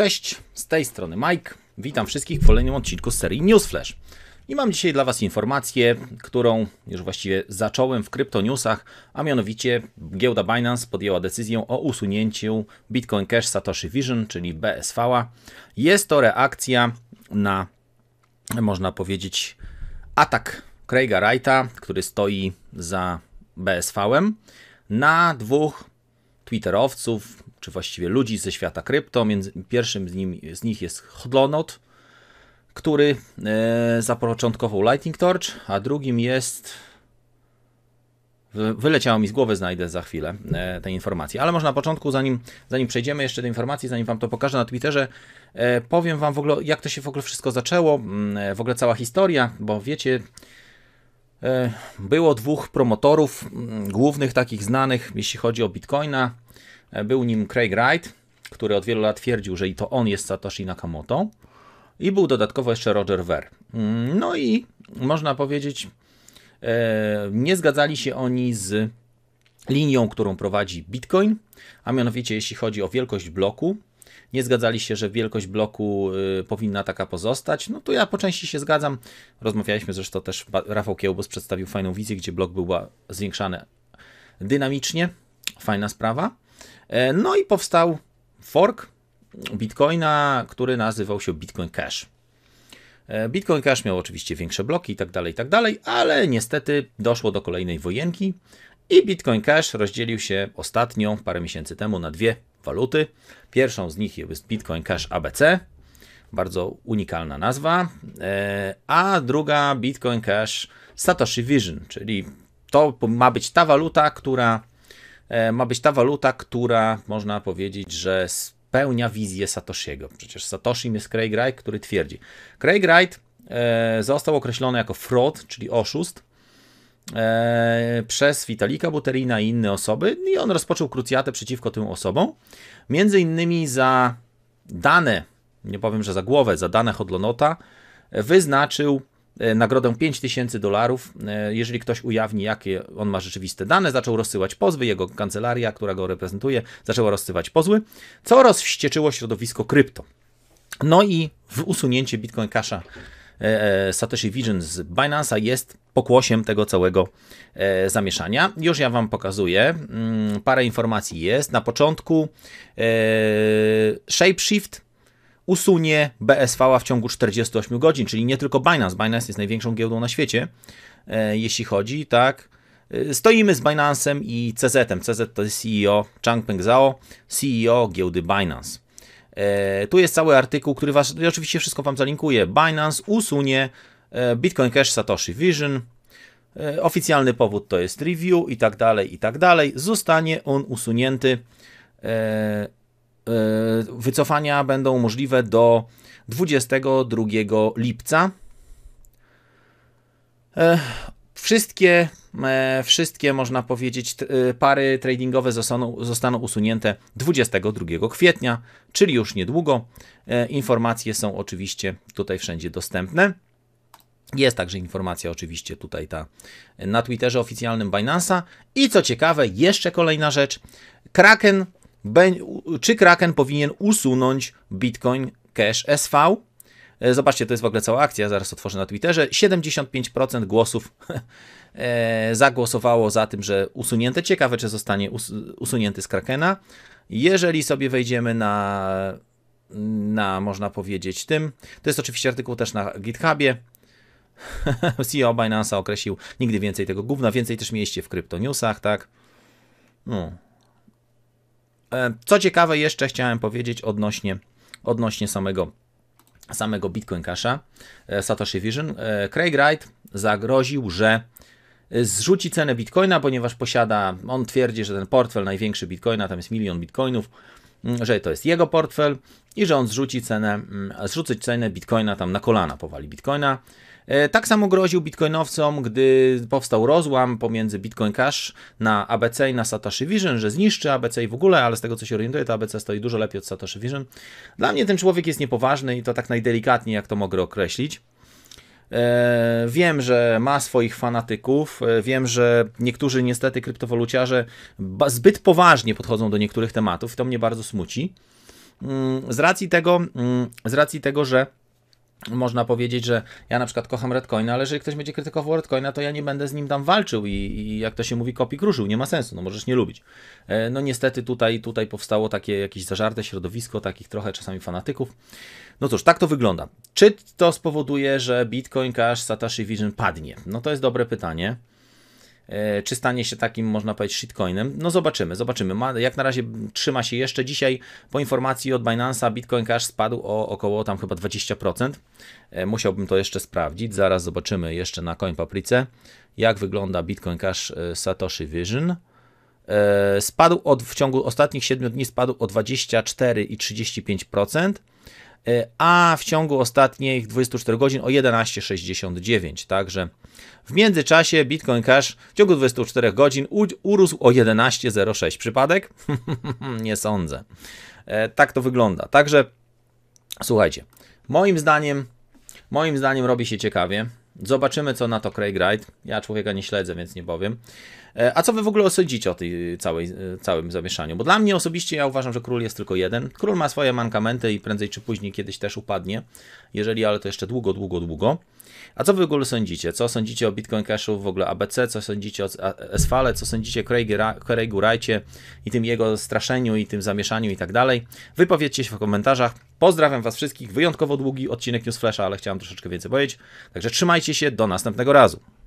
Cześć, z tej strony Mike. Witam wszystkich w kolejnym odcinku serii Newsflash. I mam dzisiaj dla Was informację, którą już właściwie zacząłem w kryptoniusach, a mianowicie giełda Binance podjęła decyzję o usunięciu Bitcoin Cash Satoshi Vision, czyli BSV. -a. Jest to reakcja na, można powiedzieć, atak Craiga Wrighta, który stoi za BSV-em, na dwóch twitterowców, czy właściwie ludzi ze świata krypto. Między, pierwszym z, nim, z nich jest Hodlonot, który e, zapoczątkował Lightning Torch, a drugim jest. Wyleciało mi z głowy, znajdę za chwilę e, te informacje. Ale może na początku, zanim, zanim przejdziemy jeszcze do informacji, zanim Wam to pokażę na Twitterze, e, powiem Wam w ogóle, jak to się w ogóle wszystko zaczęło, mm, e, w ogóle cała historia, bo wiecie, e, było dwóch promotorów mm, głównych, takich znanych, jeśli chodzi o Bitcoina. E, był nim Craig Wright, który od wielu lat twierdził, że i to on jest Satoshi Nakamoto. I był dodatkowo jeszcze Roger Ver. Mm, no i można powiedzieć, e, nie zgadzali się oni z linią, którą prowadzi Bitcoin, a mianowicie jeśli chodzi o wielkość bloku, nie zgadzali się, że wielkość bloku y, powinna taka pozostać. No tu ja po części się zgadzam. Rozmawialiśmy zresztą też, Rafał Kiełbos przedstawił fajną wizję, gdzie blok był zwiększany dynamicznie. Fajna sprawa. E, no i powstał fork Bitcoina, który nazywał się Bitcoin Cash. E, Bitcoin Cash miał oczywiście większe bloki i tak dalej, i tak dalej, ale niestety doszło do kolejnej wojenki i Bitcoin Cash rozdzielił się ostatnio, parę miesięcy temu, na dwie waluty. Pierwszą z nich jest Bitcoin Cash ABC, bardzo unikalna nazwa, e, a druga Bitcoin Cash Satoshi Vision, czyli to ma być ta waluta, która E, ma być ta waluta, która można powiedzieć, że spełnia wizję Satoshiego. Przecież Satoshim jest Craig Wright, który twierdzi. Craig Wright e, został określony jako fraud, czyli oszust, e, przez Witalika Buterina i inne osoby no i on rozpoczął krucjatę przeciwko tym osobom. Między innymi za dane, nie powiem, że za głowę, za dane Hodlonota wyznaczył E, nagrodę 5000 dolarów, e, jeżeli ktoś ujawni, jakie on ma rzeczywiste dane. Zaczął rozsyłać pozwy, jego kancelaria, która go reprezentuje, zaczęła rozsyłać pozwy. co rozwścieczyło środowisko krypto. No i w usunięcie Bitcoin Casha e, Satoshi Vision z Binance'a jest pokłosiem tego całego zamieszania. Już ja Wam pokazuję. Mm, parę informacji jest. Na początku ShapeShift usunie BSV w ciągu 48 godzin, czyli nie tylko Binance. Binance jest największą giełdą na świecie, e, jeśli chodzi, tak. E, stoimy z Binance'em i CZ-em. CZ to jest CEO Changpeng Zhao, CEO giełdy Binance. E, tu jest cały artykuł, który was, ja oczywiście wszystko wam zalinkuję. Binance usunie Bitcoin Cash Satoshi Vision. Oficjalny powód to jest review i tak dalej, i tak dalej. Zostanie on usunięty E, wycofania będą możliwe do 22 lipca. E, wszystkie, e, wszystkie można powiedzieć, pary tradingowe zostaną, zostaną usunięte 22 kwietnia, czyli już niedługo. Informacje są oczywiście tutaj wszędzie dostępne. Jest także informacja oczywiście tutaj ta na Twitterze oficjalnym Binance'a. I co ciekawe, jeszcze kolejna rzecz. Kraken czy Kraken powinien usunąć Bitcoin Cash SV? E, zobaczcie, to jest w ogóle cała akcja, zaraz otworzę na Twitterze. 75% głosów e, zagłosowało za tym, że usunięte. Ciekawe, czy zostanie usunięty z Krakena. Jeżeli sobie wejdziemy na, na można powiedzieć, tym, to jest oczywiście artykuł też na GitHubie. CEO Binance określił nigdy więcej tego gówna, więcej też mieście w kryptoniusach, tak? No, E, co ciekawe, jeszcze chciałem powiedzieć odnośnie, odnośnie samego samego Bitcoin Casha e, Satoshi Vision, e, Craig Wright zagroził, że zrzuci cenę Bitcoina, ponieważ posiada, on twierdzi, że ten portfel największy Bitcoina, tam jest milion Bitcoinów, że to jest jego portfel i że on zrzuci cenę, zrzucić cenę Bitcoina tam na kolana, powali Bitcoina. E, tak samo groził bitcoinowcom, gdy powstał rozłam pomiędzy Bitcoin Cash na ABC i na Satoshi Vision, że zniszczy ABC i w ogóle, ale z tego co się orientuję, to ABC stoi dużo lepiej od Satoshi Vision. Dla mnie ten człowiek jest niepoważny i to tak najdelikatniej, jak to mogę określić. E, wiem, że ma swoich fanatyków, e, wiem, że niektórzy niestety kryptowoluciarze zbyt poważnie podchodzą do niektórych tematów, to mnie bardzo smuci. Mm, z racji tego, mm, z racji tego że można powiedzieć, że ja na przykład kocham Redcoina, ale jeżeli ktoś będzie krytykował Redcoina, to ja nie będę z nim tam walczył i, i jak to się mówi, kopi kruszył, nie ma sensu, no możesz nie lubić. E, no niestety tutaj, tutaj powstało takie jakieś zażarte środowisko, takich trochę czasami fanatyków. No cóż, tak to wygląda. Czy to spowoduje, że Bitcoin Cash Satoshi Vision padnie? No to jest dobre pytanie. E, czy stanie się takim, można powiedzieć, shitcoinem. No zobaczymy, zobaczymy. Ma, jak na razie trzyma się jeszcze. Dzisiaj po informacji od Binance'a Bitcoin Cash spadł o około tam chyba 20%. E, musiałbym to jeszcze sprawdzić. Zaraz zobaczymy jeszcze na Coin Paprice, jak wygląda Bitcoin Cash e, Satoshi Vision. Spadł od, w ciągu ostatnich 7 dni spadł o 24,35%, a w ciągu ostatnich 24 godzin o 11,69. Także w międzyczasie Bitcoin Cash w ciągu 24 godzin urósł o 11,06. Przypadek? Nie sądzę. E, tak to wygląda. Także słuchajcie, moim zdaniem, moim zdaniem robi się ciekawie. Zobaczymy, co na to Craig Wright. Ja człowieka nie śledzę, więc nie powiem. E, a co wy w ogóle osądzicie o tej całej, e, całym zamieszaniu? Bo dla mnie osobiście ja uważam, że król jest tylko jeden. Król ma swoje mankamenty i prędzej czy później kiedyś też upadnie. Jeżeli, ale to jeszcze długo, długo, długo. A co wy w ogóle sądzicie? Co sądzicie o Bitcoin Cashu, w ogóle ABC? Co sądzicie o Esfale? Co sądzicie o Craigu, Wrightie i tym jego straszeniu i tym zamieszaniu i tak dalej? Wypowiedzcie się w komentarzach. Pozdrawiam Was wszystkich. Wyjątkowo długi odcinek Newsflasha, ale chciałem troszeczkę więcej powiedzieć. Także trzymajcie się. Do następnego razu.